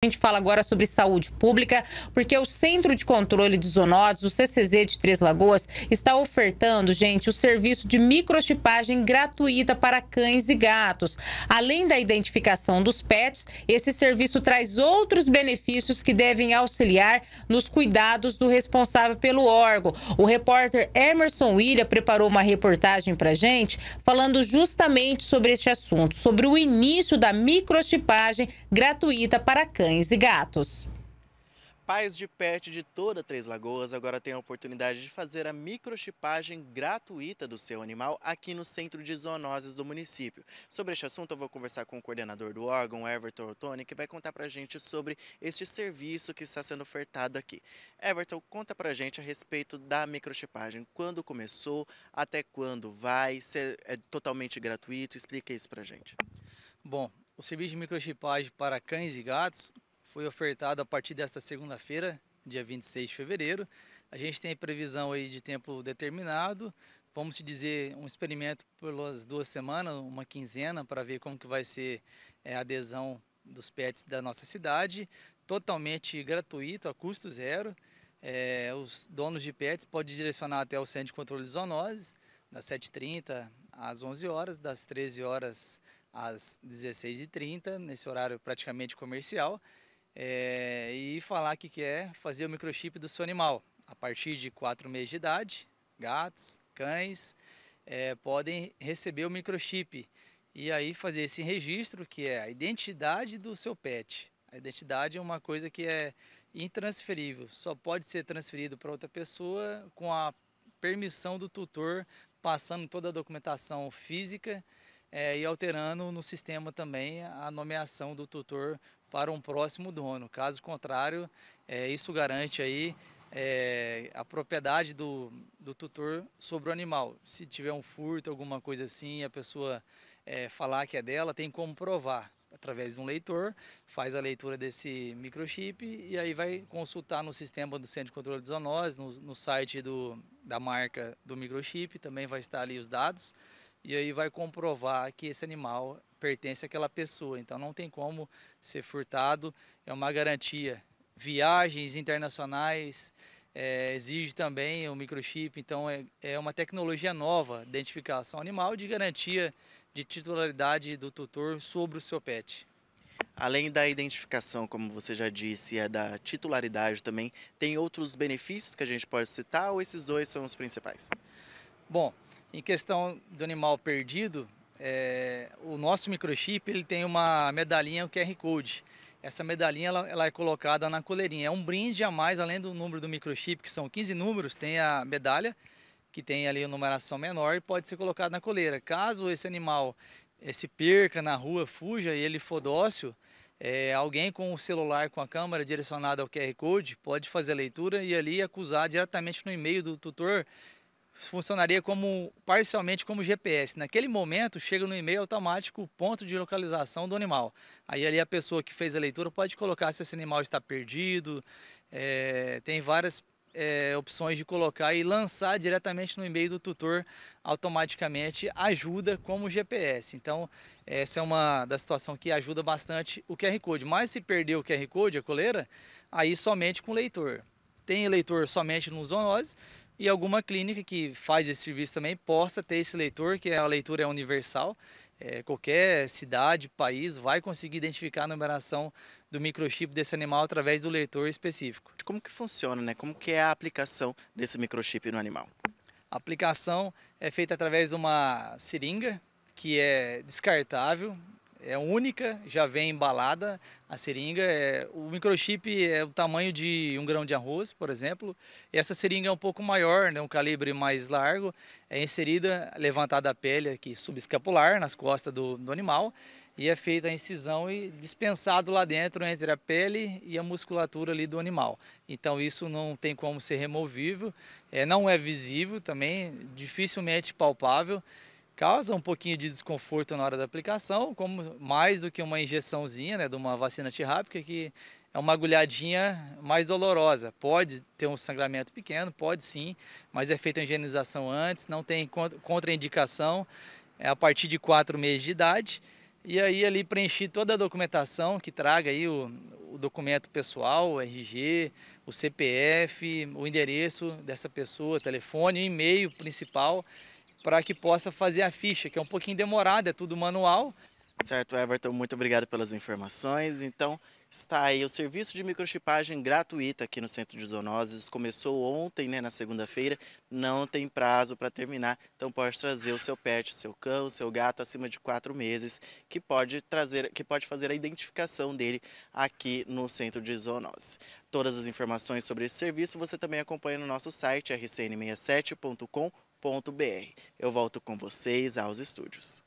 A gente fala agora sobre saúde pública, porque o Centro de Controle de Zoonoses, o CCZ de Três Lagoas, está ofertando, gente, o serviço de microchipagem gratuita para cães e gatos. Além da identificação dos pets, esse serviço traz outros benefícios que devem auxiliar nos cuidados do responsável pelo órgão. O repórter Emerson William preparou uma reportagem para gente falando justamente sobre este assunto, sobre o início da microchipagem gratuita para cães cães e gatos. Pais de pet de toda Três Lagoas agora têm a oportunidade de fazer a microchipagem gratuita do seu animal aqui no Centro de Zoonoses do município. Sobre este assunto, eu vou conversar com o coordenador do órgão, Everton Ortoni, que vai contar para a gente sobre este serviço que está sendo ofertado aqui. Everton, conta para a gente a respeito da microchipagem. Quando começou, até quando vai, se é totalmente gratuito, explica isso para a gente. Bom, o serviço de microchipagem para cães e gatos foi ofertado a partir desta segunda-feira, dia 26 de fevereiro. A gente tem previsão aí de tempo determinado, vamos dizer, um experimento pelas duas semanas, uma quinzena, para ver como que vai ser eh, a adesão dos pets da nossa cidade, totalmente gratuito, a custo zero. É, os donos de pets podem direcionar até o Centro de Controle de Zoonoses, das 7h30 às 11 horas, das 13 horas às 16h30, nesse horário praticamente comercial, é, e falar que quer fazer o microchip do seu animal. A partir de 4 meses de idade, gatos, cães, é, podem receber o microchip e aí fazer esse registro que é a identidade do seu pet. A identidade é uma coisa que é intransferível, só pode ser transferido para outra pessoa com a permissão do tutor, passando toda a documentação física é, e alterando no sistema também a nomeação do tutor para um próximo dono. Caso contrário, é, isso garante aí é, a propriedade do, do tutor sobre o animal. Se tiver um furto, alguma coisa assim, a pessoa é, falar que é dela, tem como provar através de um leitor, faz a leitura desse microchip e aí vai consultar no sistema do Centro de Controle de Zoonoses, no, no site do, da marca do microchip, também vai estar ali os dados e aí vai comprovar que esse animal pertence àquela pessoa. Então não tem como ser furtado, é uma garantia. Viagens internacionais é, exige também o microchip, então é, é uma tecnologia nova identificação animal de garantia de titularidade do tutor sobre o seu pet. Além da identificação, como você já disse, é da titularidade também, tem outros benefícios que a gente pode citar ou esses dois são os principais? Bom, em questão do animal perdido, é, o nosso microchip ele tem uma medalhinha, o QR Code. Essa medalhinha ela, ela, é colocada na coleirinha. É um brinde a mais, além do número do microchip, que são 15 números, tem a medalha, que tem ali uma numeração menor e pode ser colocada na coleira. Caso esse animal se perca na rua, fuja e ele for dócil, é, alguém com o celular, com a câmera direcionada ao QR Code, pode fazer a leitura e ali acusar diretamente no e-mail do tutor funcionaria como parcialmente como GPS. Naquele momento, chega no e-mail automático o ponto de localização do animal. Aí ali a pessoa que fez a leitura pode colocar se esse animal está perdido, é, tem várias é, opções de colocar e lançar diretamente no e-mail do tutor automaticamente ajuda como GPS. Então essa é uma da situação que ajuda bastante o QR Code. Mas se perder o QR Code, a coleira, aí somente com o leitor. Tem leitor somente no zoonoses, e alguma clínica que faz esse serviço também possa ter esse leitor, que a leitura é universal. É, qualquer cidade, país vai conseguir identificar a numeração do microchip desse animal através do leitor específico. Como que funciona, né? Como que é a aplicação desse microchip no animal? A aplicação é feita através de uma seringa que é descartável, é única, já vem embalada a seringa. É, o microchip é o tamanho de um grão de arroz, por exemplo. E essa seringa é um pouco maior, né, um calibre mais largo. É inserida, levantada a pele aqui subescapular, nas costas do, do animal. E é feita a incisão e dispensado lá dentro entre a pele e a musculatura ali do animal. Então isso não tem como ser removível, é, não é visível também, dificilmente palpável causa um pouquinho de desconforto na hora da aplicação, como mais do que uma injeçãozinha, né, de uma vacina antirrábica, que é uma agulhadinha mais dolorosa. Pode ter um sangramento pequeno, pode sim, mas é feita a higienização antes, não tem contraindicação, é a partir de quatro meses de idade. E aí ali preencher toda a documentação que traga aí o, o documento pessoal, o RG, o CPF, o endereço dessa pessoa, telefone, o e-mail principal para que possa fazer a ficha, que é um pouquinho demorada, é tudo manual. Certo, Everton, muito obrigado pelas informações. Então, está aí o serviço de microchipagem gratuita aqui no Centro de Zoonoses. Começou ontem, né, na segunda-feira, não tem prazo para terminar. Então pode trazer o seu pet, seu cão, seu gato acima de quatro meses, que pode trazer, que pode fazer a identificação dele aqui no Centro de Zoonoses. Todas as informações sobre esse serviço você também acompanha no nosso site rcn67.com.br www.cultura.br. Eu volto com vocês aos estúdios.